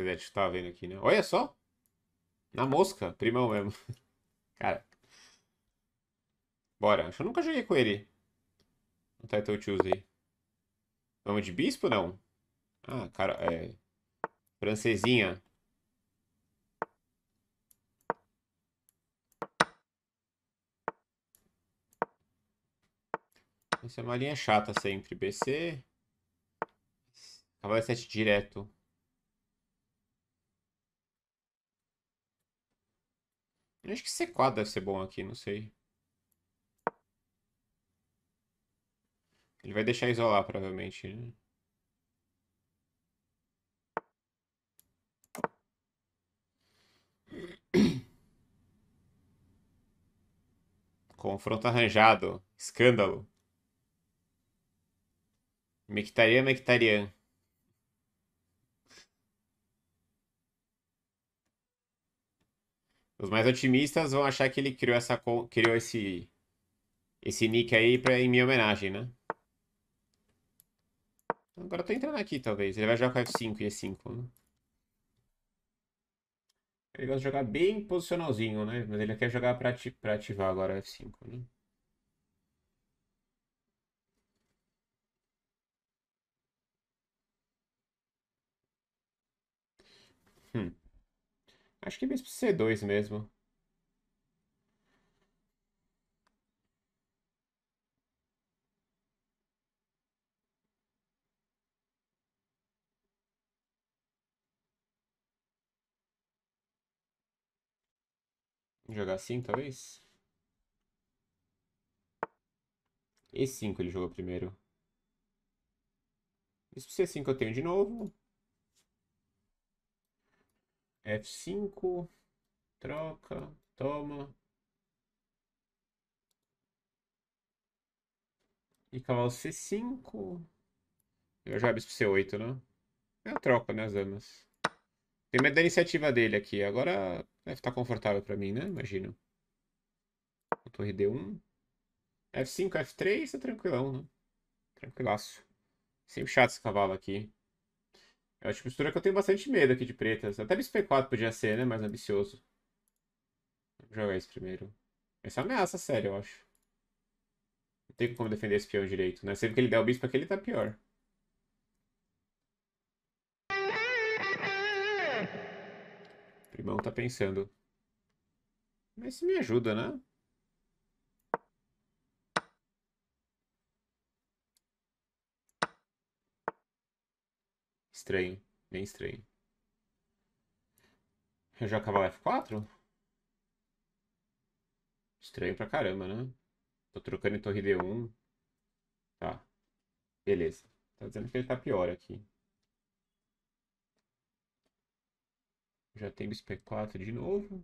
Apesar de vendo aqui, né? Olha só! Na mosca, primão mesmo. Cara. Bora. Acho que eu nunca joguei com ele. No Title Tuesday. Vamos de bispo, não? Ah, cara, é... Francesinha. Essa é uma linha chata sempre. BC. Cavalo 7 direto. Eu acho que C4 deve ser bom aqui, não sei. Ele vai deixar isolar, provavelmente, né? Confronto arranjado. Escândalo. Mectarian, Mectarian. Os mais otimistas vão achar que ele criou essa criou esse esse nick aí para em minha homenagem, né? Agora eu tô entrando aqui, talvez. Ele vai jogar com F5 e E5, né? Ele gosta de jogar bem posicionalzinho, né? Mas ele quer jogar pra, ati pra ativar agora F5, né? Hum. Acho que é mesmo C2 mesmo. Jogar assim, talvez? E5 ele jogou primeiro. Isso C5 eu tenho de novo. F5, troca, toma. E cavalo C5. Eu já abro pro C8, né? É a troca, né, as damas. Tem medo da iniciativa dele aqui. Agora deve estar confortável pra mim, né? Imagino. A torre D1. F5, F3, tá tranquilão, né? Tranquilaço. Sempre chato esse cavalo aqui. É uma textura que eu tenho bastante medo aqui de pretas. Até bispo e 4 podia ser, né? Mais ambicioso. Vou jogar esse primeiro. Essa é uma ameaça séria, eu acho. Não tem como defender esse peão direito, né? Sempre que ele der o bispo aqui, ele tá pior. O primão tá pensando. Mas isso me ajuda, né? Estranho, bem estranho. Eu já cavalo F4? Estranho pra caramba, né? Tô trocando em torre D1. Tá. Beleza. Tá dizendo que ele tá pior aqui. Já tem bispo E4 de novo.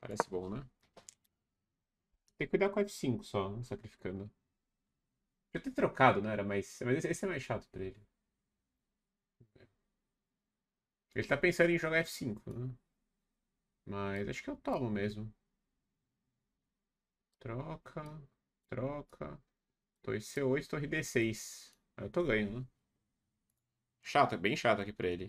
Parece bom, né? Tem que cuidar com F5 só, sacrificando. Podia ter trocado, não né? era? Mas, mas esse é mais chato pra ele. Ele tá pensando em jogar F5, né? Mas acho que eu tomo mesmo. Troca, troca. Torre C8, torre D6. Aí eu tô ganhando, né? Chato, é bem chato aqui pra ele.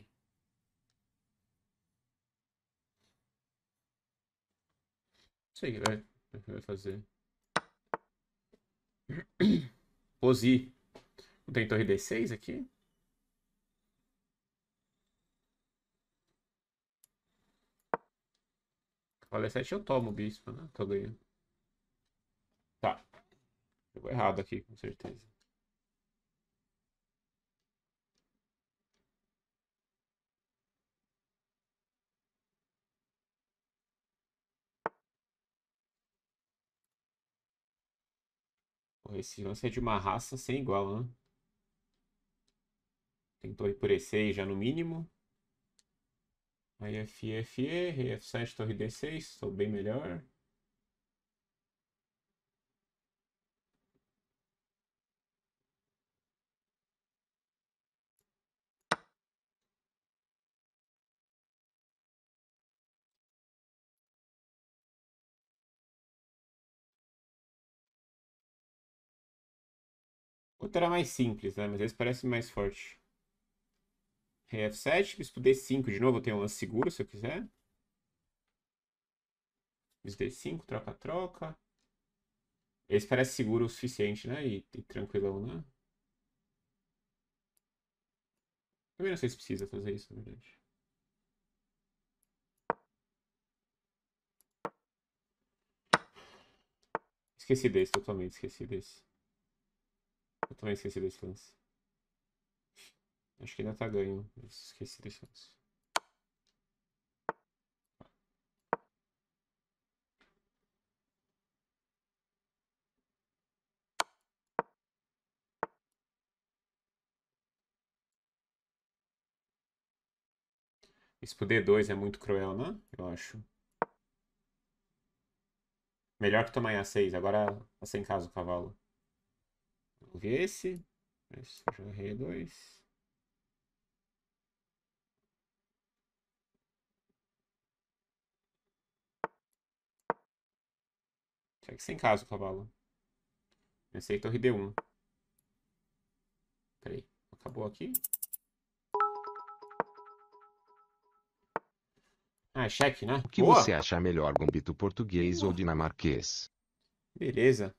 Não sei velho vai fazer? Ozi. Não tem torre D6 aqui? Olha, 7 eu tomo o bispo, né? Tô ganhando. Tá. Jogou errado aqui, com certeza. Esse lance é de uma raça sem igual, né? Tentou ir por E6 já no mínimo. Aí FE, FE, FE7, torre D6, estou bem melhor. Outro era mais simples, né? Mas esse parece mais forte. Rei F7, bispo D5 de novo. Eu tenho um lance seguro se eu quiser. Bispo D5, troca-troca. Esse parece seguro o suficiente, né? E, e tranquilão, né? Também não sei se precisa fazer isso, na verdade. Esqueci desse totalmente, esqueci desse. Eu também esqueci desse lance. Acho que ainda tá ganho, esqueci desse lance. Isso pro D2 é muito cruel, né? Eu acho. Melhor que tomar em A6. Agora tá sem casa o cavalo. Porque esse, né? esse jogo R2. Será que sem caso o cavalo? Pensei torre D1. Peraí, acabou aqui? Ah, é cheque, né? O que Boa. você acha melhor, gombito português Boa. ou dinamarquês? Beleza.